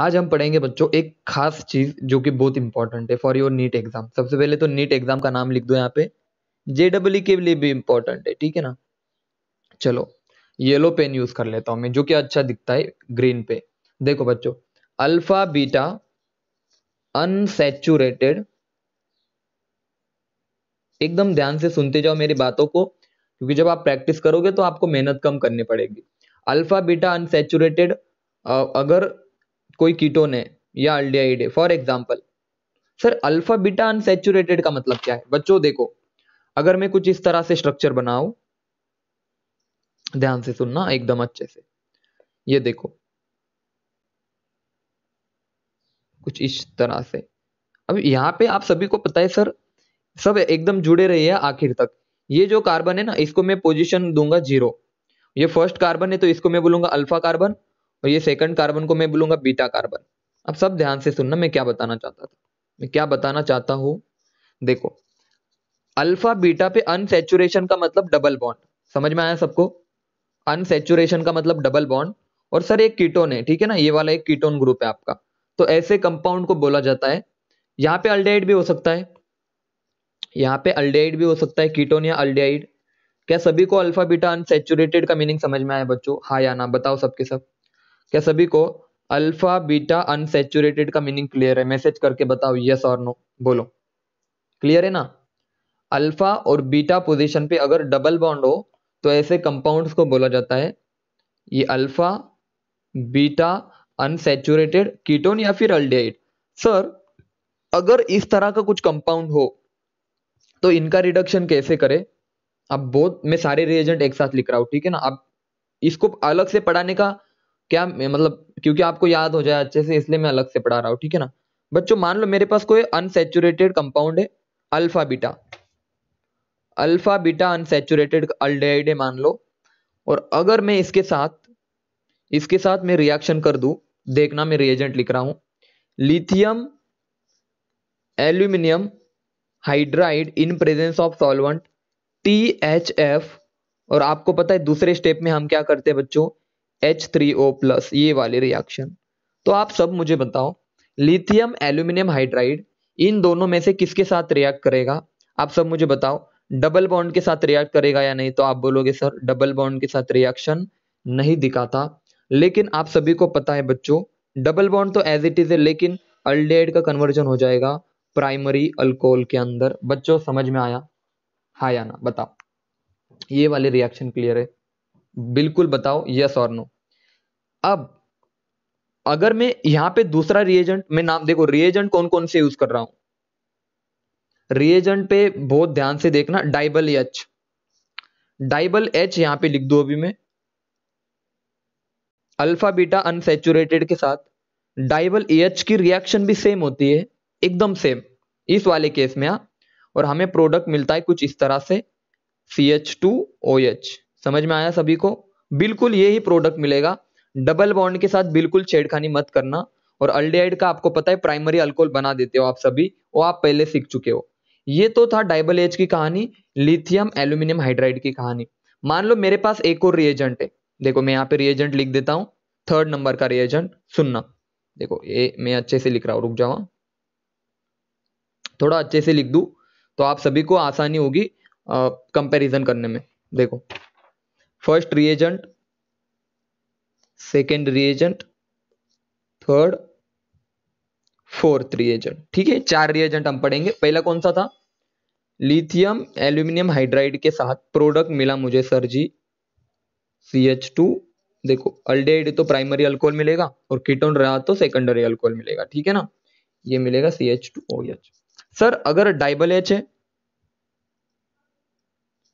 आज हम पढ़ेंगे बच्चों एक खास चीज जो कि बहुत इंपॉर्टेंट है फॉर योर नीट एग्जाम सबसे पहले तो नीट एग्जाम का नाम लिख दो यहाँ पे जेडब्ल्यू के लिए भी इंपॉर्टेंट है ठीक है ना चलो येलो पेन यूज कर लेता हूं मैं जो कि अच्छा दिखता है ग्रीन पे देखो बच्चों अल्फा बीटा अनसेचुरेटेड एकदम ध्यान से सुनते जाओ मेरी बातों को क्योंकि जब आप प्रैक्टिस करोगे तो आपको मेहनत कम करनी पड़ेगी अल्फा बीटा अनसेचुरेटेड अगर कोई कीटोन है या अल्डियाइड है for example sir alpha beta unsaturated का मतलब क्या है बच्चों देखो अगर मैं कुछ इस तरह से स्ट्रक्चर बनाऊ ध्यान से सुनना एकदम अच्छे से ये देखो कुछ इस तरह से अब यहाँ पे आप सभी को पता है सर सब एकदम जुड़े रहिए आखिर तक ये जो कार्बन है ना इसको मैं पोजीशन दूंगा जीरो ये फर्स्ट कार्बन है तो इसको मैं बोलूंगा अल्फा कार्बन और ये सेकंड कार्बन को मैं बोलूंगा बीटा कार्बन अब सब ध्यान से सुनना मैं क्या बताना चाहता था मैं क्या बताना चाहता हूँ देखो अल्फा बीटा पे अनसेचुरेशन का मतलब डबल बॉन्ड समझ में आया सबको अनसेचुरेशन का मतलब डबल बॉन्ड और सर एक कीटोन है ठीक है ना ये वाला एक कीटोन ग्रुप है आपका तो ऐसे कंपाउंड को बोला जाता है यहाँ पे अल्डेहाइड भी हो सकता है यहाँ पे अल्डेहाइड भी हो सकता है कीटोन या अल्डेहाइड क्या सभी को अल्फा बीटा अनसेचुरेटेड का मीनिंग समझ में आया बच्चों हाँ या ना बताओ सबके सब क्या सभी को अल्फा बीटा अनसेचुरेटेड का मीनिंग क्लियर है मैसेज करके बताओ यस और नो बोलो क्लियर है ना अल्फा और बीटा पोजीशन पे अगर डबल बॉन्ड हो तो ऐसे कंपाउंड्स को बोला जाता है ये अल्फा बीटा अनसेचुरेटेड कीटोन या फिर अल्डिहाइड सर अगर इस तरह का कुछ कंपाउंड हो तो इनका रिडक्शन कैसे करें अब बहुत मैं सारे रिएजेंट एक साथ लिख रहा हूं ठीक है ना अब इसको अलग से पढ़ाने का क्या मतलब क्योंकि आपको याद हो जाए अच्छे से इसलिए मैं अलग से पढ़ा रहा हूँ ठीक है ना बच्चों मान लो मेरे पास कोई अनसेचुरेटेड कंपाउंड है alpha beta alpha beta unsaturated aldehyde है मान लो और अगर मैं इसके साथ इसके साथ मैं रिएक्शन कर दू देखना मैं रिएजेंट लिख रहा हूं lithium aluminium hydride in presence of solvent T H F और आपको पता है दूसरे स्टेप में हम क्या करते हैं बच्चों एच थ्री ओ प्लस ये वाली रिएक्शन तो आप सब मुझे बताओ लिथियम एल्यूमिनियम हाइड्राइड इन दोनों में से किसके साथ रिएक्ट करेगा आप सब मुझे बताओ डबल बॉन्ड के साथ रिएक्ट करेगा या नहीं तो आप बोलोगे सर डबल बॉन्ड के साथ रिएक्शन नहीं दिखाता लेकिन आप सभी को पता है बच्चों डबल बॉन्ड तो एज इट इज है लेकिन अल्डेड का कन्वर्जन हो जाएगा प्राइमरी अल्कोहल के अंदर बच्चों समझ में आया हाँ या ना बताओ ये वाली रिएक्शन क्लियर है बिल्कुल बताओ यस और नो अब अगर मैं यहां पे दूसरा रिएजेंट मैं नाम देखो रिएजेंट कौन कौन से यूज कर रहा हूं रिएजेंट पे बहुत ध्यान से देखना डाइबल एच डाइबल एच यहाँ पे लिख दो अभी मैं अल्फा बीटा अनसेचुरेटेड के साथ डाइबल एच की रिएक्शन भी सेम होती है एकदम सेम इस वाले केस में आ हाँ। और हमें प्रोडक्ट मिलता है कुछ इस तरह से C H two O H समझ में आया सभी को बिल्कुल ये ही प्रोडक्ट मिलेगा डबल बॉन्ड के साथ बिल्कुल छेड़खानी मत करना और अल्डिहाइड का आपको पता है प्राइमरी अल्कोहल बना देते हो आप सभी वो आप पहले सीख चुके हो ये तो था डाइबल एज की कहानी लिथियम एल्यूमिनियम हाइड्राइड की कहानी मान लो मेरे पास एक और रिएजेंट है देखो मैं यहाँ पे रिएजेंट लिख देता हूँ थर्ड नंबर का रिएजेंट सुनना देखो ये मैं अच्छे से लिख रहा हूँ रुक जाओ हाँ। थोड़ा अच्छे से लिख दू तो आप सभी को आसानी होगी कंपेरिजन करने में देखो first reagent second reagent third fourth reagent ठीक है चार रिएजेंट हम पढ़ेंगे पहला कौन सा था लिथियम एल्यूमिनियम हाइड्राइड के साथ प्रोडक्ट मिला मुझे sir ji C H two देखो अल्डेहाइड तो प्राइमरी अल्कोहल मिलेगा और कीटोन रहा तो सेकेंडरी अल्कोहल मिलेगा ठीक है ना ये मिलेगा C H two O H sir अगर डाइबल एच है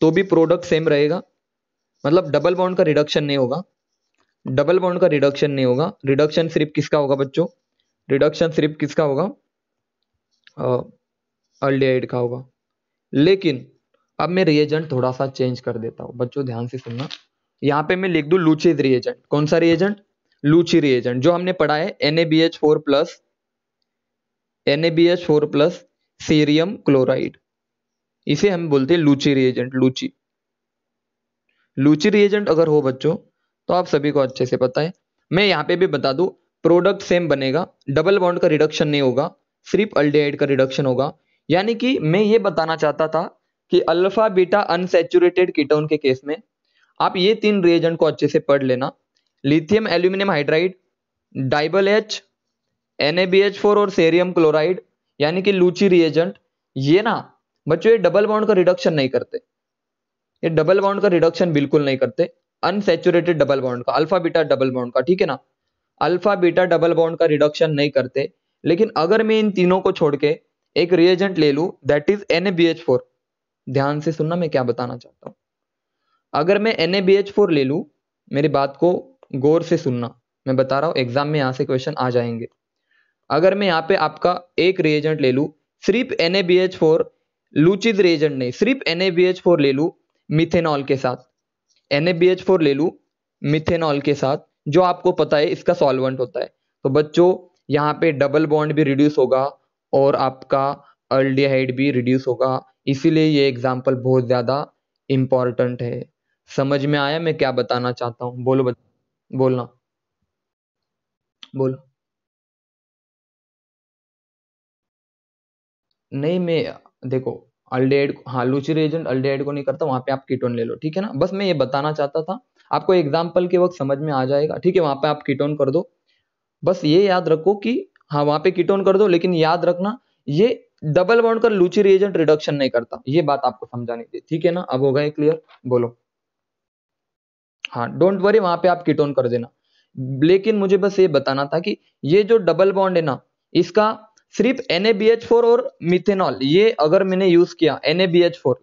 तो भी प्रोडक्ट सेम रहेगा मतलब डबल बॉन्ड का रिडक्शन नहीं होगा डबल बॉन्ड का रिडक्शन नहीं होगा रिडक्शन सिर्फ किसका होगा बच्चों रिडक्शन सिर्फ किसका होगा अल्डिहाइड का होगा लेकिन अब मैं रिएजेंट थोड़ा सा चेंज कर देता हूँ बच्चों ध्यान से सुनना यहाँ पे मैं लिख दू लूचिज रिएजेंट कौन सा रिएजेंट लूची रिएजेंट जो हमने पढ़ा है N A B H four plus N A B H four plus cerium chloride इसे हम बोलते हैं लूची रिएजेंट लूची लूची रिएजेंट अगर हो बच्चों तो आप सभी को अच्छे से पता है मैं यहाँ पे भी बता दू प्रोडक्ट सेम बनेगा डबल बॉन्ड का रिडक्शन नहीं होगा सिर्फ अल्डेहाइड का रिडक्शन होगा यानी कि मैं ये बताना चाहता था कि अल्फा बीटा अनसेचुरेटेड कीटोन के केस में आप ये तीन रिएजेंट को अच्छे से पढ़ लेना lithium aluminium hydride DIBAL H N four और सेरियम क्लोराइड यानी कि लूची रिएजेंट ये ना बच्चों ये डबल बॉन्ड का रिडक्शन नहीं करते ये डबल बाउंड का रिडक्शन बिल्कुल नहीं करते अनसेचुरेटेड डबल बाउंड का अल्फा बीटा डबल बाउंड का ठीक है ना अल्फा बीटा डबल बाउंड का रिडक्शन नहीं करते लेकिन अगर मैं इन तीनों को छोड़ के एक रिएजेंट ले लू दैट इज एन ध्यान से सुनना मैं क्या बताना चाहता हूँ अगर मैं एन ले लू मेरी बात को गौर से सुनना मैं बता रहा हूँ एग्जाम में यहाँ से क्वेश्चन आ जाएंगे अगर मैं यहाँ पे आपका एक रिएजेंट ले लू सिर्फ N A B H four Luche's reagent नहीं सिर्फ N A B H four ले लू मिथेनॉल के साथ एन ले लू मिथेनॉल के साथ जो आपको पता है इसका सॉल्वेंट होता है तो बच्चों यहाँ पे डबल बॉन्ड भी रिड्यूस होगा और आपका अल्डिहाइड भी रिड्यूस होगा इसीलिए ये एग्जाम्पल बहुत ज़्यादा इंपॉर्टेंट है समझ में आया मैं क्या बताना चाहता हूँ बोलो बच... बोलना बोलो नहीं मैं देखो अल्डेड हाँ लूचरेजन अल्डेड को नहीं करता वहाँ पे आप कीटोन ले लो ठीक है ना बस मैं ये बताना चाहता था आपको एग्जाम्पल के वक्त समझ में आ जाएगा ठीक है वहाँ पे आप कीटोन कर दो बस ये याद रखो कि हाँ वहाँ पे कीटोन कर दो लेकिन याद रखना ये डबल बाउंड कर लूची रिएजेंट रिडक्शन नहीं करता ये बात आपको समझानी थी ठीक है ना अब हो गए क्लियर बोलो हाँ डोंट वरी वहां पे आप कीटोन कर देना लेकिन मुझे बस ये बताना था कि ये जो डबल बॉन्ड है ना इसका सिर्फ एन और मिथेनॉल ये अगर मैंने यूज किया एन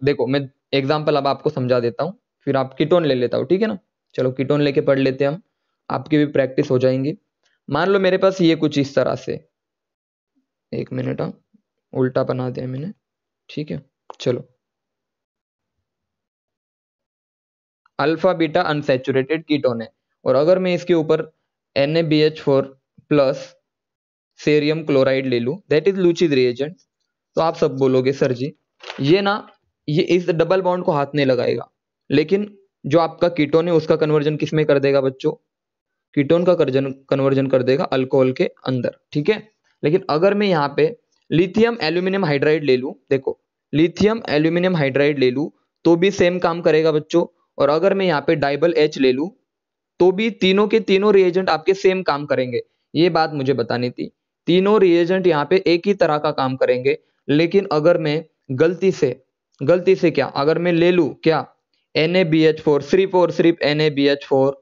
देखो मैं एग्जाम्पल अब आपको समझा देता हूँ फिर आप कीटोन ले लेता हूँ ठीक है ना चलो कीटोन लेके पढ़ लेते हैं हम आपकी भी प्रैक्टिस हो जाएंगी मान लो मेरे पास ये कुछ इस तरह से एक मिनट हाँ उल्टा बना दिया मैंने ठीक है चलो अल्फा बीटा अनसेचुरेटेड कीटोन है और अगर मैं इसके ऊपर N A B H four plus cerium chloride ले लूं दैट इज लूचिद रिएजेंट तो आप सब बोलोगे सर जी ये ना ये इस डबल बॉन्ड को हाथ नहीं लगाएगा लेकिन जो आपका कीटोन है उसका कन्वर्जन किस में कर देगा बच्चों कीटोन का कर्जन कन्वर्जन कर देगा अल्कोहल के अंदर ठीक है लेकिन अगर मैं यहाँ पे लिथियम एल्यूमिनियम हाइड्राइड ले लूँ देखो लिथियम एल्यूमिनियम हाइड्राइड ले लूँ तो भी सेम काम करेगा बच्चों और अगर मैं यहाँ पे डाइबल एच ले लूँ तो भी तीनों के तीनों रिएजेंट आपके सेम काम करेंगे ये बात मुझे बतानी थी तीनों रिएजेंट यहाँ पे एक ही तरह का काम करेंगे लेकिन अगर मैं गलती से गलती से क्या अगर मैं ले लू क्या N A B H four सिर्फ और सिर्फ N A B H four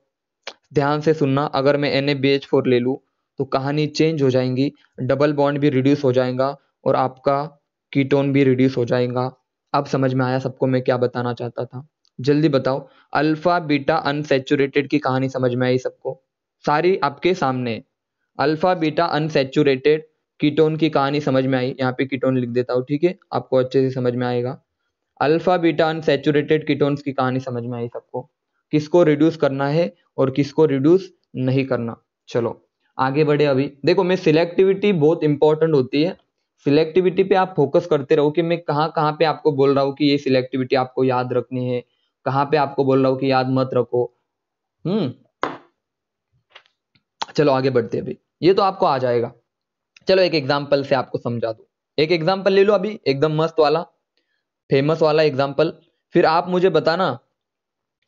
ध्यान से सुनना अगर मैं N A B H four ले लू तो कहानी चेंज हो जाएंगी डबल बॉन्ड भी रिड्यूस हो जाएगा और आपका कीटोन भी रिड्यूस हो जाएगा अब समझ में आया सबको मैं क्या बताना चाहता था जल्दी बताओ अल्फा बीटा अनसेचुरेटेड की कहानी समझ में आई सबको सारी आपके सामने है अल्फा बीटा अनसेचुरेटेड कीटोन की कहानी समझ में आई यहाँ पे कीटोन लिख देता हूँ ठीक है आपको अच्छे से समझ में आएगा अल्फा बीटा अनसेचुरेटेड कीटोन्स की कहानी समझ में आई सबको किसको रिड्यूस करना है और किसको रिड्यूस नहीं करना चलो आगे बढ़े अभी देखो मैं सिलेक्टिविटी बहुत इंपॉर्टेंट होती है सिलेक्टिविटी पे आप फोकस करते रहो कि मैं कहाँ कहाँ पे आपको बोल रहा हूँ कि ये सिलेक्टिविटी आपको याद रखनी है कहाँ पे आपको बोल रहा हूँ कि याद मत रखो हम्म चलो आगे बढ़ते अभी ये तो आपको आ जाएगा चलो एक एग्जाम्पल से आपको समझा दो एक एग्जाम्पल ले लो अभी एकदम मस्त वाला फेमस वाला एग्जाम्पल फिर आप मुझे बताना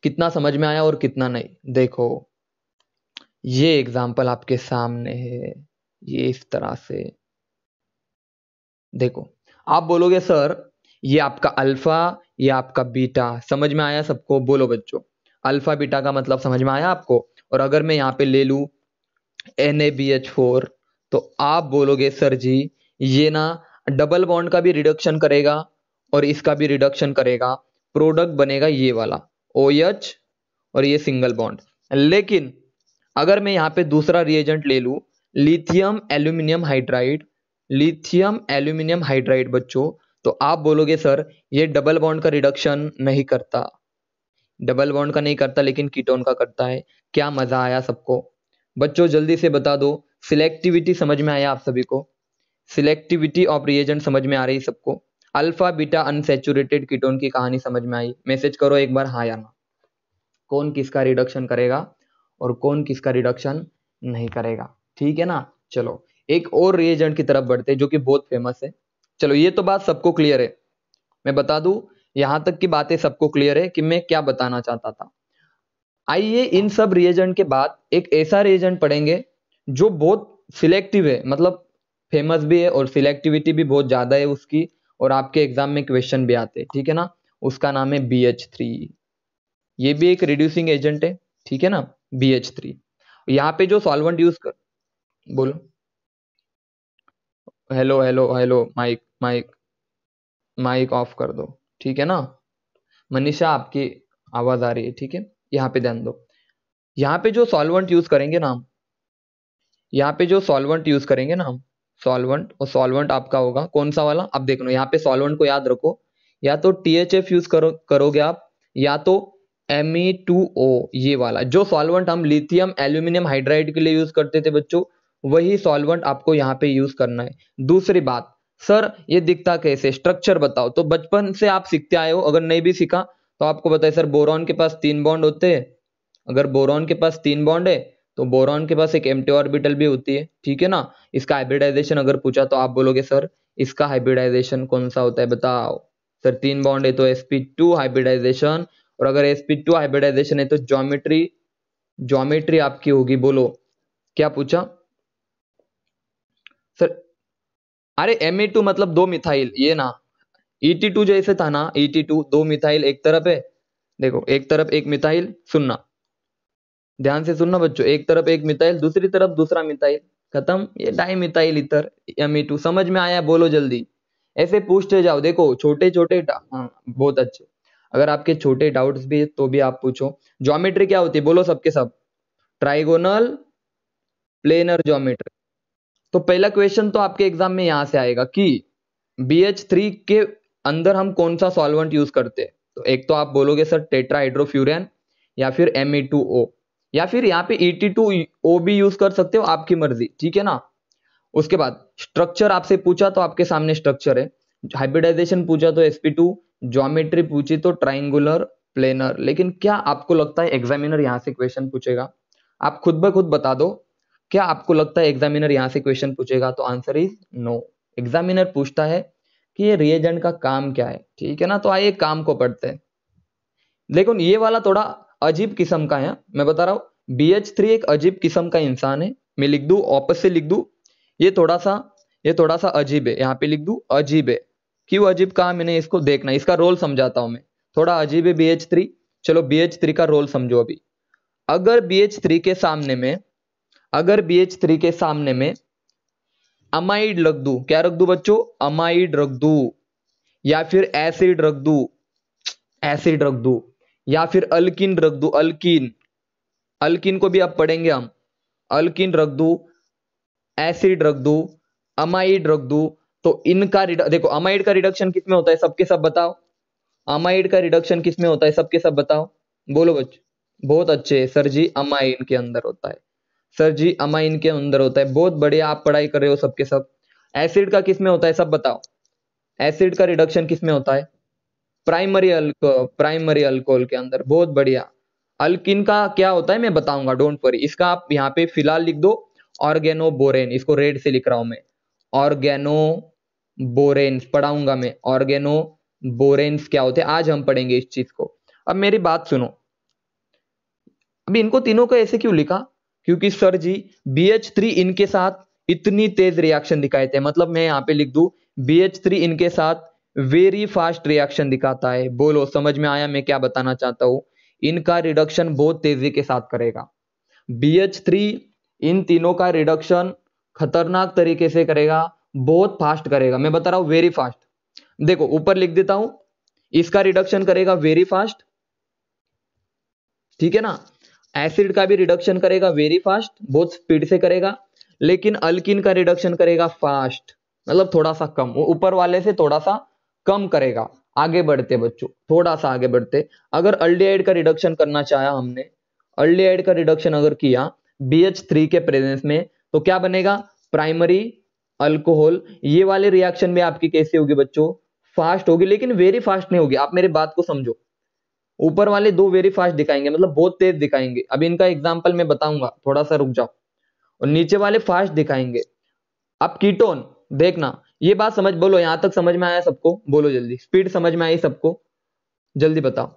कितना समझ में आया और कितना नहीं देखो ये एग्जाम्पल आपके सामने है ये इस तरह से देखो आप बोलोगे सर ये आपका अल्फा ये आपका बीटा समझ में आया सबको बोलो बच्चों अल्फा बीटा का मतलब समझ में आया आपको और अगर मैं यहाँ पे ले लू N A B H four तो आप बोलोगे सर जी ये ना डबल बॉन्ड का भी रिडक्शन करेगा और इसका भी रिडक्शन करेगा प्रोडक्ट बनेगा ये वाला ओ OH और ये सिंगल बॉन्ड लेकिन अगर मैं यहाँ पे दूसरा रिएजेंट ले लू lithium aluminium hydride lithium aluminium hydride बच्चों तो आप बोलोगे सर ये डबल बॉन्ड का रिडक्शन नहीं करता डबल बॉन्ड का नहीं करता लेकिन कीटोन का करता है क्या मज़ा आया सबको बच्चों जल्दी से बता दो सिलेक्टिविटी समझ में आया आप सभी को सिलेक्टिविटी ऑफ रिएजेंट समझ में आ रही सबको अल्फा बीटा अनसेचुरेटेड कीटोन की कहानी समझ में आई मैसेज करो एक बार हाँ या ना कौन किसका रिडक्शन करेगा और कौन किसका रिडक्शन नहीं करेगा ठीक है ना चलो एक और रिएजेंट की तरफ बढ़ते जो कि बहुत फेमस है चलो ये तो बात सबको क्लियर है मैं बता दू यहां तक की बातें सबको क्लियर है कि मैं क्या बताना चाहता था आइए इन सब रिएजेंट के बाद एक ऐसा रिएजेंट पढ़ेंगे जो बहुत सिलेक्टिव है मतलब फेमस भी है और सिलेक्टिविटी भी बहुत ज़्यादा है उसकी और आपके एग्जाम में क्वेश्चन भी आते हैं ठीक है ना उसका नाम है बी एच थ्री ये भी एक रिड्यूसिंग एजेंट है ठीक है ना बी एच थ्री यहाँ पे जो सॉल्वेंट यूज कर बोलो hello hello hello mic mic mic off कर दो ठीक है ना मनीषा आपकी आवाज आ रही है ठीक है यहाँ पे ध्यान दो यहाँ पे जो सॉल्वेंट यूज करेंगे ना हम यहाँ पे जो सॉल्वेंट यूज करेंगे ना हम सॉल्वेंट और सॉल्वेंट आपका होगा कौन सा वाला आप देख लो यहाँ पे सॉल्वेंट को याद रखो या तो टी एच एफ यूज करो करोगे आप या तो एम ई टू ओ ये वाला जो सॉल्वेंट हम लिथियम एल्यूमिनियम हाइड्राइड के लिए यूज करते थे बच्चों वही सॉल्वेंट आपको यहाँ पे यूज करना है दूसरी बात सर ये दिखता कैसे स्ट्रक्चर बताओ तो बचपन से आप सीखते आए हो अगर नहीं भी सीखा तो आपको बताए सर बोरॉन के पास तीन बॉन्ड होते हैं अगर बोरॉन के पास तीन बॉन्ड है तो बोरॉन के पास एक एम ऑर्बिटल भी होती है ठीक है ना इसका हाइब्रिडाइजेशन अगर पूछा तो आप बोलोगे सर इसका हाइब्रिडाइजेशन कौन सा होता है बताओ सर तीन बॉन्ड है तो टू हाइब्रिडाइजेशन और अगर टू हाइब्रिडाइजेशन है तो ज्योमेट्री ज्योमेट्री आपकी होगी बोलो क्या पूछा सर अरे एम e मतलब दो मिथाइल ये ना ई e टू जैसे था ना ई e टू दो मिथाइल एक तरफ है देखो एक तरफ एक मिथाइल सुनना ध्यान से सुनना बच्चों एक तरफ एक मिथाइल दूसरी तरफ दूसरा मिथाइल खत्म ये dimethyl ether M two e समझ में आया बोलो जल्दी ऐसे पूछते जाओ देखो छोटे छोटे हाँ, बहुत अच्छे अगर आपके छोटे डाउट्स भी है तो भी आप पूछो ज्योमेट्री क्या होती है बोलो सबके सब ट्राइगोनल प्लेनर ज्योमेट्री तो पहला क्वेश्चन तो आपके एग्जाम में यहां से आएगा कि बी एच थ्री के अंदर हम कौन सा सॉल्वेंट यूज करते हैं तो एक तो आप बोलोगे सर टेट्रा या फिर एम या फिर यहाँ पे ई e टी भी यूज कर सकते हो आपकी मर्जी ठीक है ना उसके बाद स्ट्रक्चर आपसे पूछा तो आपके सामने स्ट्रक्चर है हाइब्रिडाइजेशन पूछा तो एसपी टू ज्योमेट्री पूछी तो ट्राइंगुलर प्लेनर लेकिन क्या आपको लगता है एग्जामिनर यहाँ से क्वेश्चन पूछेगा आप खुद ब खुद बता दो क्या आपको लगता है एग्जामिनर यहाँ से क्वेश्चन पूछेगा तो आंसर इज नो एग्जामिनर पूछता है कि ये रिएजेंट का काम क्या है ठीक है ना तो आइए काम को पढ़ते हैं लेकिन ये वाला थोड़ा अजीब किस्म का है हाँ। मैं बता रहा हूँ बी एच थ्री एक अजीब किस्म का इंसान है मैं लिख दू ऑपस से लिख दू ये थोड़ा सा ये थोड़ा सा अजीब है यहाँ पे लिख दू अजीब है क्यों अजीब कहा मैंने इसको देखना इसका रोल समझाता हूं मैं थोड़ा अजीब है बी एच थ्री चलो बी एच थ्री का रोल समझो अभी अगर बी एच थ्री के सामने में अगर बी एच थ्री के सामने में अमाइड रख दू क्या रख दू बच्चों अमाइड रख दू या फिर एसिड रख दू एसिड रख दू या फिर अल्किन रख दू अल्किन अल्किन को भी आप पढ़ेंगे हम अल्किन रख दू एसिड रख दू अमाइड रख दू तो इनका देखो अमाइड का रिडक्शन किसमें होता है सबके सब बताओ अमाइड का रिडक्शन किसमें होता है सबके सब बताओ बोलो बच्चों बहुत अच्छे सर जी अमाइन के अंदर होता है सर जी अमा इनके अंदर होता है बहुत बढ़िया आप पढ़ाई कर रहे हो सबके सब एसिड का किस में होता है सब बताओ एसिड का रिडक्शन किस में होता है प्राइमरी अल्को प्राइमरी अल्कोहल के अंदर बहुत बढ़िया अल्किन का क्या होता है मैं बताऊंगा डोंट वरी इसका आप यहाँ पे फिलहाल लिख दो ऑर्गेनो बोरेन इसको रेड से लिख रहा हूं मैं ऑर्गेनो बोरेन्स पढ़ाऊंगा मैं ऑर्गेनो बोरेन्स क्या होते हैं आज हम पढ़ेंगे इस चीज को अब मेरी बात सुनो अब इनको तीनों को ऐसे क्यों लिखा क्योंकि sir ji B H three इनके साथ इतनी तेज रिएक्शन दिखाए थे मतलब मैं यहाँ पे लिख दू बी एच थ्री इनके साथ वेरी फास्ट रिएक्शन दिखाता है बोलो समझ में आया मैं क्या बताना चाहता हूँ इनका रिडक्शन बहुत तेजी के साथ करेगा बी एच थ्री इन तीनों का रिडक्शन खतरनाक तरीके से करेगा बहुत फास्ट करेगा मैं बता रहा हूँ वेरी फास्ट देखो ऊपर लिख देता हूं इसका रिडक्शन करेगा वेरी फास्ट ठीक है ना एसिड का भी रिडक्शन करेगा वेरी फास्ट बहुत स्पीड से करेगा लेकिन अल्किन का रिडक्शन करेगा फास्ट मतलब थोड़ा सा कम वो ऊपर वाले से थोड़ा सा कम करेगा आगे बढ़ते बच्चों थोड़ा सा आगे बढ़ते अगर अल्डियाइड का रिडक्शन करना चाहा हमने अल्डियाइड का रिडक्शन अगर किया थ्री के प्रेजेंस में तो क्या बनेगा प्राइमरी अल्कोहल ये वाले रिएक्शन में आपकी कैसी होगी बच्चों फास्ट होगी लेकिन वेरी फास्ट नहीं होगी आप मेरी बात को समझो ऊपर वाले दो वेरी फास्ट दिखाएंगे मतलब बहुत तेज दिखाएंगे अभी इनका एग्जाम्पल मैं बताऊंगा थोड़ा सा रुक जाओ और नीचे वाले फास्ट दिखाएंगे अब कीटोन देखना ये बात समझ बोलो यहां तक समझ में आया सबको बोलो जल्दी स्पीड समझ में आई सबको जल्दी बताओ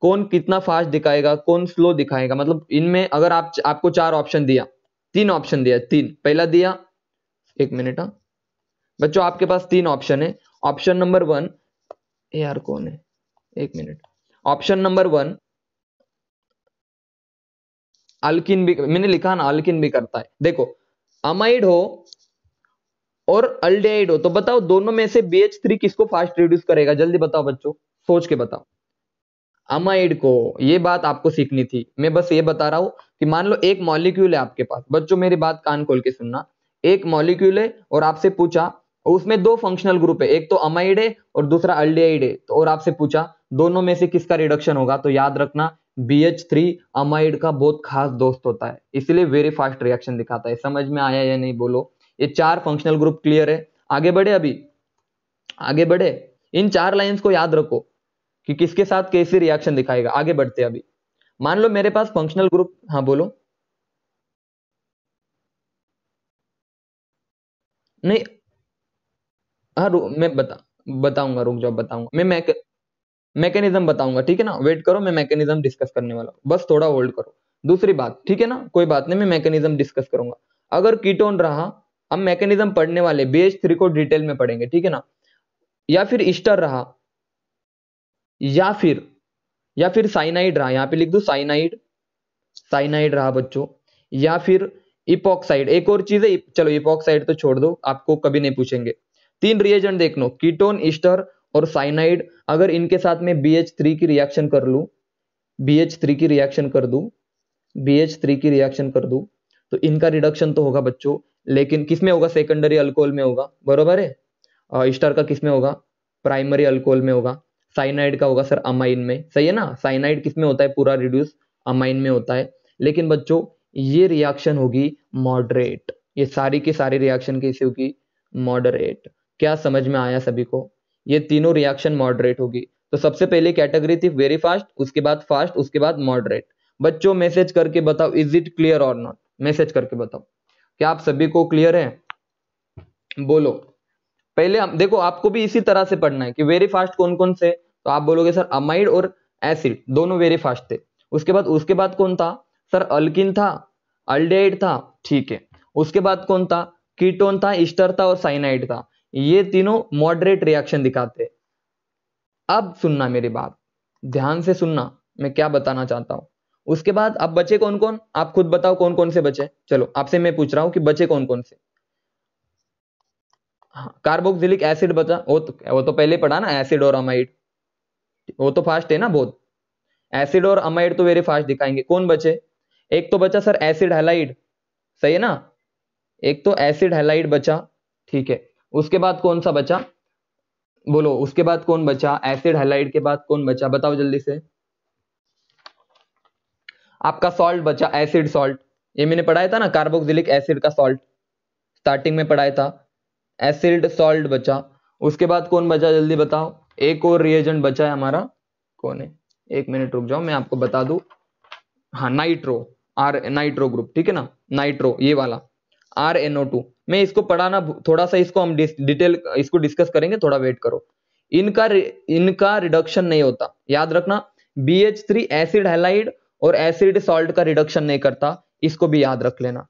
कौन कितना फास्ट दिखाएगा कौन स्लो दिखाएगा मतलब इनमें अगर आप आपको चार ऑप्शन दिया तीन ऑप्शन दिया तीन पहला दिया एक मिनट हाँ बच्चों आपके पास तीन ऑप्शन है ऑप्शन नंबर वन यार कौन है एक minute option number one alkene भी मैंने लिखा ना अल्किन भी करता है देखो अमाइड हो और अल्डेड हो तो बताओ दोनों में से बी एच थ्री किसको फास्ट रिड्यूस करेगा जल्दी बताओ बच्चों सोच के बताओ अमाइड को ये बात आपको सीखनी थी मैं बस ये बता रहा हूं कि मान लो एक मॉलिक्यूल है आपके पास बच्चों मेरी बात कान खोल के सुनना एक मॉलिक्यूल है और आपसे पूछा उसमें दो फंक्शनल ग्रुप है एक तो अमाइड है और दूसरा अल्डेड है तो और आपसे पूछा दोनों में से किसका रिडक्शन होगा तो याद रखना बी एच थ्री अमाइड का बहुत खास दोस्त होता है इसलिए वेरी फास्ट रिएक्शन दिखाता है समझ में आया या नहीं बोलो ये चार फंक्शनल ग्रुप क्लियर है आगे बढ़े अभी आगे बढ़े इन चार लाइंस को याद रखो कि किसके साथ कैसी रिएक्शन दिखाएगा आगे बढ़ते अभी मान लो मेरे पास फंक्शनल ग्रुप हाँ बोलो नहीं हाँ मैं बता बताऊंगा रुक जाओ बताऊंगा मैं मैं मैकेनिज्म बताऊंगा ठीक है ना वेट करो मैं मैकेनिज्म डिस्कस करने वाला हूँ बस थोड़ा होल्ड करो दूसरी बात ठीक है ना कोई बात नहीं मैं मैकेनिज्म डिस्कस करूंगा अगर कीटोन रहा हम मैकेनिज्म पढ़ने वाले बेच थ्री को डिटेल में पढ़ेंगे ठीक है ना या फिर ईस्टर रहा या फिर या फिर साइनाइड रहा यहाँ पे लिख दो साइनाइड साइनाइड रहा बच्चों या फिर इपॉक्साइड एक और चीज है चलो इपॉक्साइड तो छोड़ दो आपको कभी नहीं पूछेंगे तीन रिएजेंट देख लो कीटोन ईस्टर और साइनाइड अगर इनके साथ में बी एच थ्री की रिएक्शन कर लू बी एच थ्री की रिएक्शन कर दू बी एच थ्री की रिएक्शन कर दू तो इनका रिडक्शन तो होगा बच्चों लेकिन किस में होगा सेकेंडरी अल्कोहल में होगा बरोबर है स्टार का किस में होगा प्राइमरी अल्कोहल में होगा साइनाइड का होगा सर अमाइन में सही है ना साइनाइड किस में होता है पूरा रिड्यूस अमाइन में होता है लेकिन बच्चों ये रिएक्शन होगी मॉडरेट ये सारी की सारी रिएक्शन कैसी होगी मॉडरेट क्या समझ में आया सभी को ये तीनों रिएक्शन मॉडरेट होगी तो सबसे पहले कैटेगरी थी वेरी फास्ट उसके बाद फास्ट उसके बाद मॉडरेट बच्चों मैसेज करके बताओ इज इट क्लियर और नॉट मैसेज करके बताओ क्या आप सभी को क्लियर है बोलो पहले आप, देखो आपको भी इसी तरह से पढ़ना है कि वेरी फास्ट कौन कौन से तो आप बोलोगे सर अमाइड और एसिड दोनों वेरी फास्ट थे उसके बाद उसके बाद कौन था सर अल्किन था अल्डेड था ठीक है उसके बाद कौन था कीटोन था इस्टर था और साइनाइड था ये तीनों मॉडरेट रिएक्शन दिखाते हैं अब सुनना मेरी बात ध्यान से सुनना मैं क्या बताना चाहता हूं उसके बाद अब बचे कौन कौन आप खुद बताओ कौन कौन से बचे चलो आपसे मैं पूछ रहा हूं कि बचे कौन कौन से कार्बोक्सिलिक हाँ, एसिड बचा वो तो वो तो पहले पढ़ा ना एसिड और अमाइड वो तो फास्ट है ना बहुत एसिड और अमाइड तो वेरी फास्ट दिखाएंगे कौन बचे एक तो बचा सर एसिड हेलाइड सही है ना एक तो एसिड हेलाइड बचा ठीक है उसके बाद कौन सा बचा बोलो उसके बाद कौन बचा एसिड हेलाइड के बाद कौन बचा बताओ जल्दी से आपका सॉल्ट बचा एसिड सॉल्ट ये मैंने पढ़ाया था ना कार्बोक्सिलिक एसिड का सॉल्ट स्टार्टिंग में पढ़ाया था एसिड सॉल्ट बचा उसके बाद कौन बचा जल्दी बताओ एक और रिएजेंट बचा है हमारा कौन है एक मिनट रुक जाओ मैं आपको बता दू हाँ नाइट्रो आर नाइट्रो ग्रुप ठीक है ना नाइट्रो ये वाला आर एनओ टू मैं इसको पढ़ाना थोड़ा सा इसको हम डिटेल इसको डिस्कस करेंगे थोड़ा वेट करो इनका इनका रिडक्शन नहीं होता याद रखना B H three acid halide और एसिड सॉल्ट का रिडक्शन नहीं करता इसको भी याद रख लेना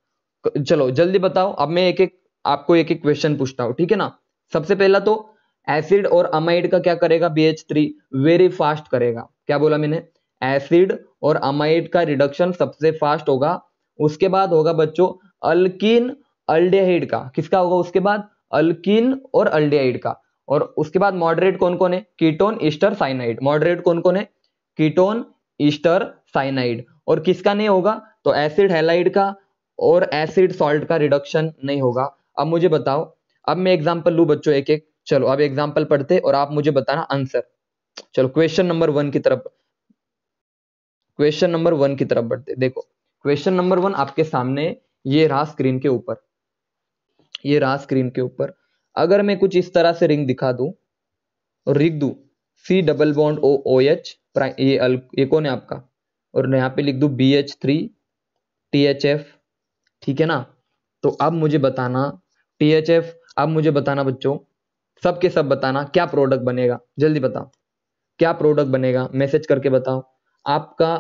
चलो जल्दी बताओ अब मैं एक एक आपको एक एक क्वेश्चन पूछता हूँ ठीक है ना सबसे पहला तो एसिड और अमाइड का क्या करेगा B H three very fast करेगा क्या बोला मैंने एसिड और अमाइड का रिडक्शन सबसे फास्ट होगा उसके बाद होगा बच्चों अल्किन अल्डेहाइड का किसका होगा उसके बाद अल्किन और अल्डेहाइड का और उसके बाद मॉडरेट कौन कौन है कीटोन ईस्टर साइनाइड मॉडरेट कौन कौन है कीटोन ईस्टर साइनाइड और किसका नहीं होगा तो एसिड हेलाइड का और एसिड सॉल्ट का रिडक्शन नहीं होगा अब मुझे बताओ अब मैं एग्जाम्पल लू बच्चों एक एक चलो अब एग्जाम्पल पढ़ते और आप मुझे बताना आंसर चलो क्वेश्चन नंबर वन की तरफ क्वेश्चन नंबर वन की तरफ बढ़ते देखो क्वेश्चन नंबर वन आपके सामने ये रहा स्क्रीन के ऊपर ये रहा स्क्रीन के ऊपर अगर मैं कुछ इस तरह से रिंग दिखा दू और लिख दू C double bond O O H ये अल ये कौन है आपका और यहाँ पे लिख दू B H three T H F ठीक है ना तो अब मुझे बताना टी एच एफ अब मुझे बताना बच्चों सब के सब बताना क्या प्रोडक्ट बनेगा जल्दी बताओ क्या प्रोडक्ट बनेगा मैसेज करके बताओ आपका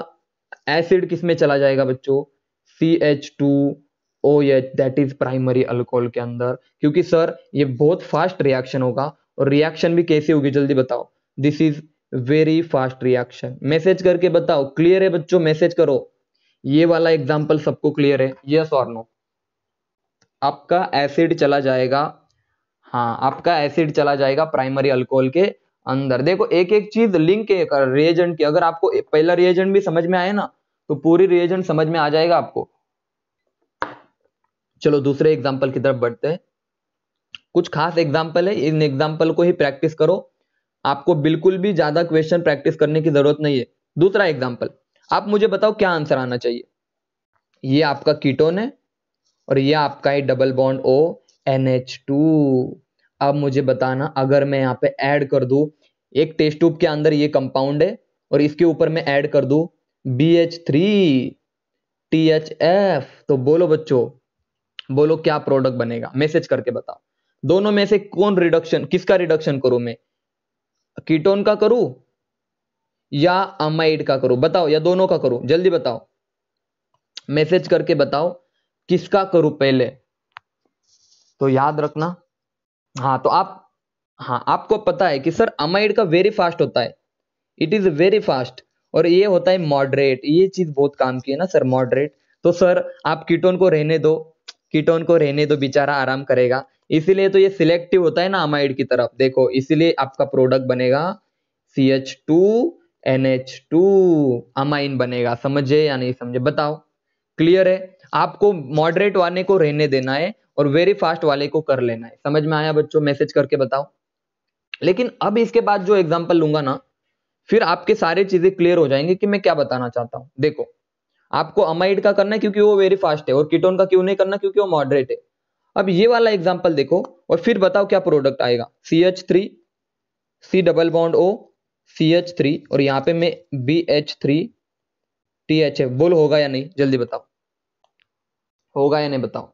एसिड किस में चला जाएगा बच्चों C H two O H that is primary alcohol के अंदर क्योंकि सर ये बहुत फास्ट रिएक्शन होगा और रिएक्शन भी कैसी होगी जल्दी बताओ this is very fast reaction message करके बताओ क्लियर है बच्चों मैसेज करो ये वाला एग्जाम्पल सबको क्लियर है यस और नो आपका एसिड चला जाएगा हाँ आपका एसिड चला जाएगा प्राइमरी अल्कोहल के अंदर देखो एक एक चीज लिंक है रिएजेंट की अगर आपको पहला रिएजेंट भी समझ में आए ना तो पूरी रिएजेंट समझ में आ जाएगा आपको चलो दूसरे एग्जाम्पल की तरफ बढ़ते हैं कुछ खास एग्जाम्पल है इन एग्जाम्पल को ही प्रैक्टिस करो आपको बिल्कुल भी ज्यादा क्वेश्चन प्रैक्टिस करने की जरूरत नहीं है दूसरा एग्जाम्पल आप मुझे बताओ क्या आंसर आना चाहिए ये आपका कीटोन है और ये आपका है double bond O N H two अब मुझे बताना अगर मैं यहाँ पे ऐड कर दू एक टेस्ट ट्यूब के अंदर ये कंपाउंड है और इसके ऊपर मैं ऐड कर दू B H three T H F तो बोलो बच्चों बोलो क्या प्रोडक्ट बनेगा मैसेज करके बताओ दोनों में से कौन रिडक्शन किसका रिडक्शन करूं मैं कीटोन का करूं या अमाइड का करूं बताओ या दोनों का करूं जल्दी बताओ मैसेज करके बताओ किसका करूं पहले तो याद रखना हाँ तो आप हाँ आपको पता है कि सर अमाइड का वेरी फास्ट होता है इट इज वेरी फास्ट और ये होता है मॉडरेट ये चीज बहुत काम की है ना सर मॉडरेट तो सर आप कीटोन को रहने दो कीटोन को रहने दो बेचारा आराम करेगा इसीलिए तो ये सिलेक्टिव होता है ना अमाइड की तरफ देखो इसीलिए आपका प्रोडक्ट बनेगा C H two N H two amine बनेगा समझे या नहीं समझे बताओ क्लियर है आपको मॉडरेट वाले को रहने देना है और वेरी फास्ट वाले को कर लेना है समझ में आया बच्चों मैसेज करके बताओ लेकिन अब इसके बाद जो एग्जाम्पल लूंगा ना फिर आपके सारे चीजें क्लियर हो जाएंगे कि मैं क्या बताना चाहता हूं देखो आपको अमाइड का करना है क्योंकि वो वेरी फास्ट है और कीटोन का क्यों नहीं करना क्योंकि वो मॉडरेट है अब ये वाला एग्जाम्पल देखो और फिर बताओ क्या प्रोडक्ट आएगा C H three C double bond O C H three और यहाँ पे मैं B H three T H F बोल होगा या नहीं जल्दी बताओ होगा या नहीं बताओ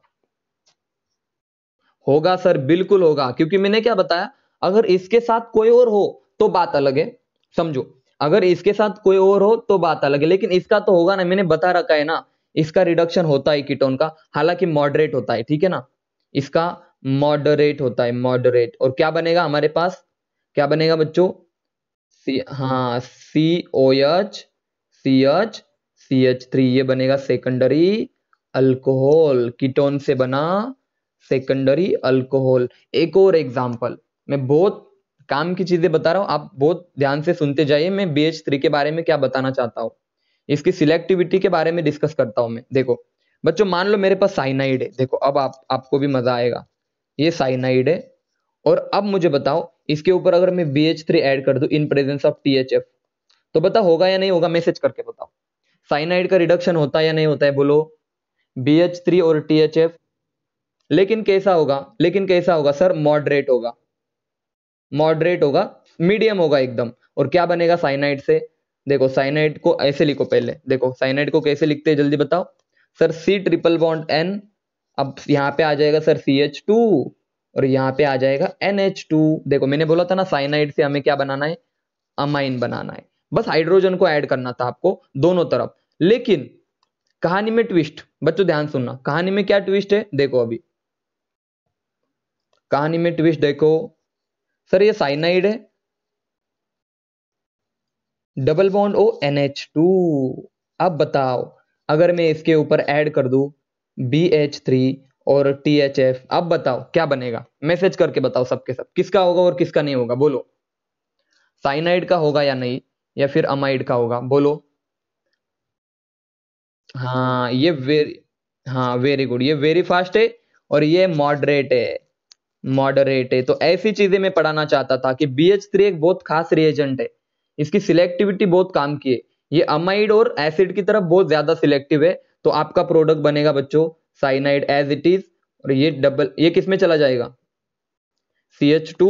होगा सर बिल्कुल होगा क्योंकि मैंने क्या बताया अगर इसके साथ कोई और हो तो बात अलग है समझो अगर इसके साथ कोई और हो तो बात अलग है लेकिन इसका तो होगा ना मैंने बता रखा है ना इसका रिडक्शन होता है कीटोन का हालांकि मॉडरेट होता है ठीक है ना इसका मॉडरेट होता है मॉडरेट और क्या बनेगा हमारे पास क्या बनेगा बच्चों सी हाँ C O H C H C H three ये बनेगा सेकेंडरी अल्कोहल कीटोन से बना सेकेंडरी अल्कोहल एक और एग्जाम्पल मैं बहुत काम की चीजें बता रहा हूँ आप बहुत ध्यान से सुनते जाइए मैं बी एच थ्री के बारे में क्या बताना चाहता हूँ इसकी सिलेक्टिविटी के बारे में डिस्कस करता हूँ मैं देखो बच्चों मान लो मेरे पास साइनाइड है देखो अब आप आपको भी मजा आएगा ये साइनाइड है और अब मुझे बताओ इसके ऊपर अगर मैं बी एच थ्री एड कर दू in presence of T H F तो बता होगा या नहीं होगा मैसेज करके बताओ साइनाइड का रिडक्शन होता है या नहीं होता है बोलो बी एच थ्री और टी एच एफ लेकिन कैसा होगा लेकिन कैसा होगा सर मॉडरेट होगा मॉडरेट होगा मीडियम होगा एकदम और क्या बनेगा साइनाइड से देखो साइनाइड को ऐसे लिखो पहले देखो साइनाइड को कैसे लिखते हैं जल्दी बताओ sir C triple bond N अब यहाँ पे आ जाएगा सर सी एच टू और यहाँ पे आ जाएगा एन एच टू देखो मैंने बोला था ना साइनाइड से हमें क्या बनाना है अमाइन बनाना है बस हाइड्रोजन को ऐड करना था आपको दोनों तरफ लेकिन कहानी में ट्विस्ट बच्चों ध्यान सुनना कहानी में क्या ट्विस्ट है देखो अभी कहानी में ट्विस्ट देखो सर ये साइनाइड है double bond O N H two अब बताओ अगर मैं इसके ऊपर ऐड कर दू बी एच थ्री और टी एच एफ अब बताओ क्या बनेगा मैसेज करके बताओ सबके सब किसका होगा और किसका नहीं होगा बोलो साइनाइड का होगा या नहीं या फिर अमाइड का होगा बोलो हाँ ये वेरी हाँ वेरी गुड ये वेरी फास्ट है और ये मॉडरेट है मॉडरेट है तो ऐसी चीजें मैं पढ़ाना चाहता था कि बी एच थ्री एक बहुत खास रिएजेंट है इसकी सिलेक्टिविटी बहुत काम की है ये अमाइड और एसिड की तरफ बहुत ज्यादा सिलेक्टिव है तो आपका प्रोडक्ट बनेगा बच्चों साइनाइड एज इट इज और ये डबल ये किस में चला जाएगा सी एच टू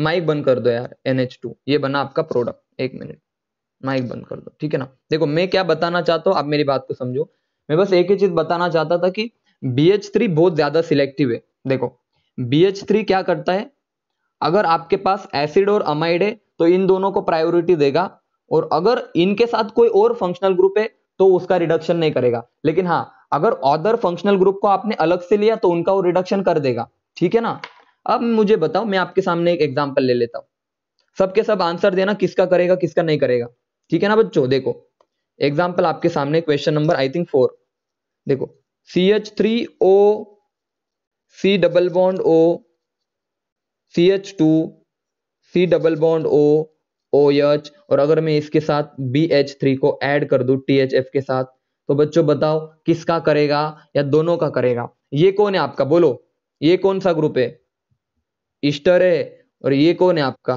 माइक बंद कर दो यार एन एच टू ये बना आपका प्रोडक्ट एक मिनट माइक बंद कर दो ठीक है ना देखो मैं क्या बताना चाहता हूँ आप मेरी बात को समझो मैं बस एक ही चीज बताना चाहता था कि बी एच थ्री बहुत ज्यादा सिलेक्टिव है देखो बी एच थ्री क्या करता है अगर आपके पास एसिड और अमाइड है तो इन दोनों को प्रायोरिटी देगा और अगर इनके साथ कोई और फंक्शनल ग्रुप है तो उसका रिडक्शन नहीं करेगा लेकिन हाँ अगर ऑदर फंक्शनल ग्रुप को आपने अलग से लिया तो उनका वो रिडक्शन कर देगा ठीक है ना अब मुझे बताओ मैं आपके सामने एक एग्जाम्पल ले लेता हूँ सबके सब आंसर देना किसका करेगा किसका नहीं करेगा ठीक है ना बच्चों देखो एग्जाम्पल आपके सामने question number I think four देखो C H three O C double bond O C H two C double bond O O H और अगर मैं इसके साथ बी एच थ्री को एड कर दू टी एच एफ के साथ तो बच्चों बताओ किसका करेगा या दोनों का करेगा ये कौन है आपका बोलो ये कौन सा ग्रुप है इस्टर है और ये कौन है आपका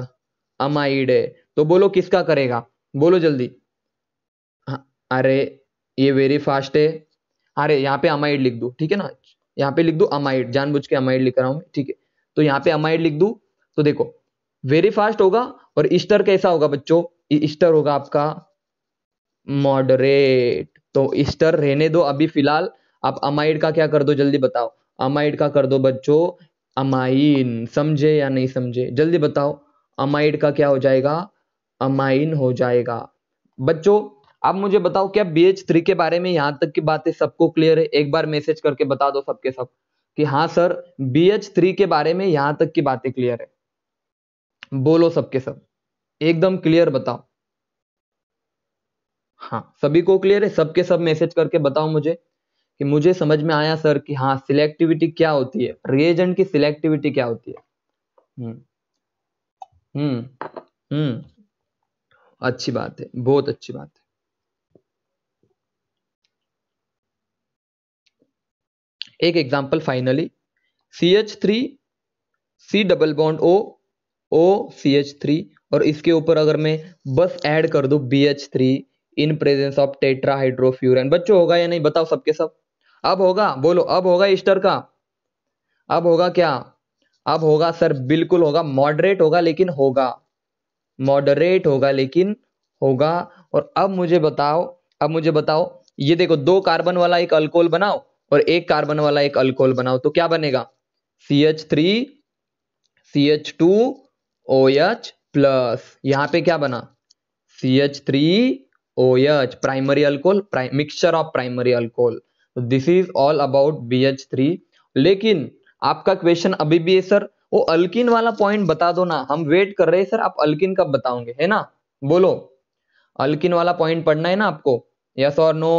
अमाइड है तो बोलो किसका करेगा बोलो जल्दी हाँ, अरे ये वेरी फास्ट है अरे यहाँ पे अमाइड लिख दो ठीक है ना यहाँ पे लिख दू अमाइड जानबूझ के अमाइड लिख रहा हूं ठीक है तो यहाँ पे अमाइड लिख दू तो देखो वेरी फास्ट होगा और ईस्टर कैसा होगा बच्चों ईस्टर होगा आपका मॉडरेट तो ईस्टर रहने दो अभी फिलहाल आप अमाइड का क्या कर दो जल्दी बताओ अमाइड का कर दो बच्चों अमाइन समझे या नहीं समझे जल्दी बताओ अमाइड का क्या हो जाएगा अमाइन हो जाएगा बच्चों अब मुझे बताओ क्या बी एच थ्री के बारे में यहाँ तक की बातें सबको क्लियर है एक बार मैसेज करके बता दो सबके सब कि हाँ सर बी एच थ्री के बारे में यहाँ तक की बातें क्लियर है बोलो सबके सब एकदम क्लियर बताओ हाँ सभी को क्लियर है सबके सब मैसेज करके बताओ मुझे कि मुझे समझ में आया सर कि हाँ सिलेक्टिविटी क्या होती है रिएजेंट की सिलेक्टिविटी क्या होती है हम्म हम्म हम्म अच्छी बात है बहुत अच्छी बात है एक example finally C H three C double bond O O C H three और इसके ऊपर अगर मैं बस ऐड कर दू B H three in presence of tetrahydrofuran बच्चों होगा या नहीं बताओ सबके सब अब होगा बोलो अब होगा ईस्टर का अब होगा क्या अब होगा सर बिल्कुल होगा मॉडरेट होगा लेकिन होगा मॉडरेट होगा लेकिन होगा और अब मुझे बताओ अब मुझे बताओ ये देखो दो कार्बन वाला एक अल्कोहल बनाओ और एक कार्बन वाला एक अल्कोहल बनाओ तो क्या बनेगा C H three C H two O H plus यहाँ पे क्या बना C H three O H primary alcohol mixture of primary alcohol this is all about B H three लेकिन आपका क्वेश्चन अभी भी है सर वो अल्किन वाला पॉइंट बता दो ना हम वेट कर रहे हैं सर आप अल्किन कब बताओगे है ना बोलो अल्किन वाला पॉइंट पढ़ना है ना आपको यस और नो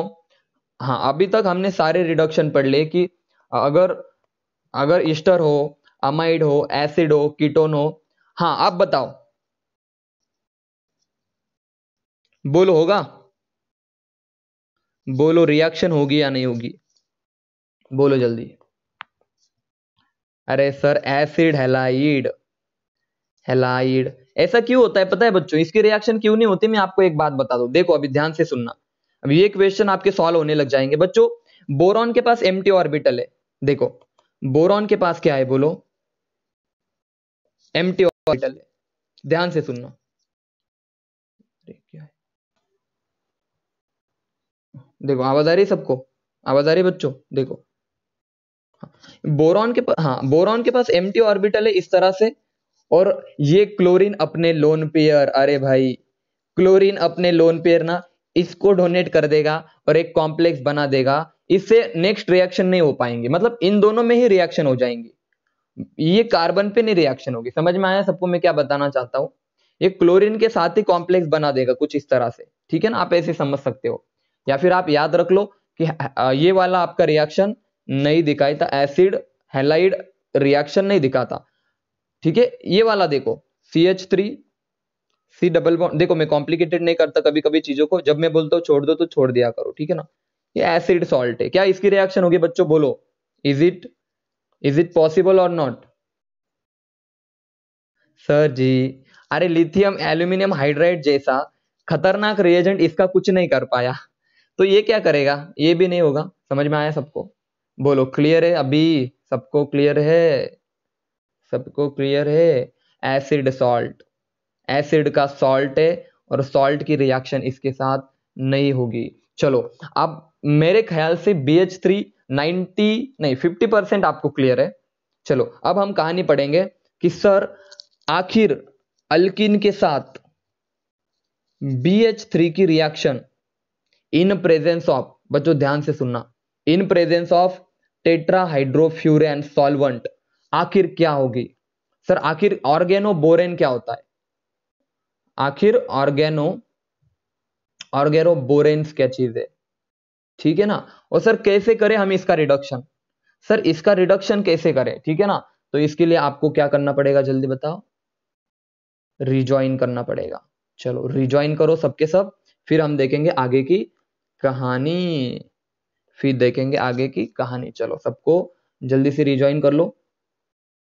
हाँ अभी तक हमने सारे रिडक्शन पढ़ लिए कि अगर अगर ईस्टर हो अमाइड हो एसिड हो कीटोन हो हाँ आप बताओ बोलो होगा बोलो रिएक्शन होगी या नहीं होगी बोलो जल्दी अरे सर एसिड हेलाइड हेलाइड ऐसा क्यों होता है पता है बच्चों इसकी रिएक्शन क्यों नहीं होती मैं आपको एक बात बता दू देखो अभी ध्यान से सुनना अब ये क्वेश्चन आपके सॉल्व होने लग जाएंगे बच्चों बोरॉन के पास एम ऑर्बिटल है देखो बोरॉन के पास क्या है बोलो एम ऑर्बिटल है ध्यान से सुनना देखो आवाज आ रही सबको आवाज आ रही बच्चों देखो बोरॉन हाँ, हाँ, के पास हाँ बोरॉन के पास एम ऑर्बिटल है इस तरह से और ये क्लोरीन अपने लोन पेयर अरे भाई क्लोरीन अपने लोन पेयर ना इसको डोनेट कर देगा और एक कॉम्प्लेक्स बना देगा इससे नेक्स्ट रिएक्शन नहीं हो पाएंगे मतलब इन दोनों में ही रिएक्शन हो जाएंगे ये कार्बन पे नहीं रिएक्शन होगी समझ में आया सबको मैं क्या बताना चाहता हूँ ये क्लोरीन के साथ ही कॉम्प्लेक्स बना देगा कुछ इस तरह से ठीक है ना आप ऐसे समझ सकते हो या फिर आप याद रख लो कि ये वाला आपका रिएक्शन नहीं दिखाई था एसिड हेलाइड रिएक्शन नहीं दिखाता ठीक है ये वाला देखो C H three C double bond देखो मैं कॉम्प्लिकेटेड नहीं करता कभी कभी चीजों को जब मैं बोलता हूँ छोड़ दो तो छोड़ दिया करो ठीक है ना ये एसिड सॉल्ट है क्या इसकी रिएक्शन होगी बच्चों बोलो is it is it possible और नॉट सर जी अरे लिथियम एल्यूमिनियम हाइड्राइड जैसा खतरनाक रिएजेंट इसका कुछ नहीं कर पाया तो ये क्या करेगा ये भी नहीं होगा समझ में आया सबको बोलो क्लियर है अभी सबको क्लियर है सबको क्लियर है एसिड सॉल्ट एसिड का सॉल्ट है और सॉल्ट की रिएक्शन इसके साथ नहीं होगी चलो अब मेरे ख्याल से बी एच थ्री नाइन्टी नहीं फिफ्टी परसेंट आपको क्लियर है चलो अब हम कहानी पढ़ेंगे कि सर आखिर अल्किन के साथ बी एच थ्री की रिएक्शन इन प्रेजेंस ऑफ बच्चों ध्यान से सुनना in presence of tetrahydrofuran solvent आखिर क्या होगी सर आखिर ऑर्गेनो बोरेन क्या होता है आखिर ऑर्गेनो ऑर्गेनो बोरेन्स क्या चीज है ठीक है ना और सर कैसे करें हम इसका रिडक्शन सर इसका रिडक्शन कैसे करें ठीक है ना तो इसके लिए आपको क्या करना पड़ेगा जल्दी बताओ रिजॉइन करना पड़ेगा चलो रिजॉइन करो सबके सब फिर हम देखेंगे आगे की कहानी फिर देखेंगे आगे की कहानी चलो सबको जल्दी से रिजॉइन कर लो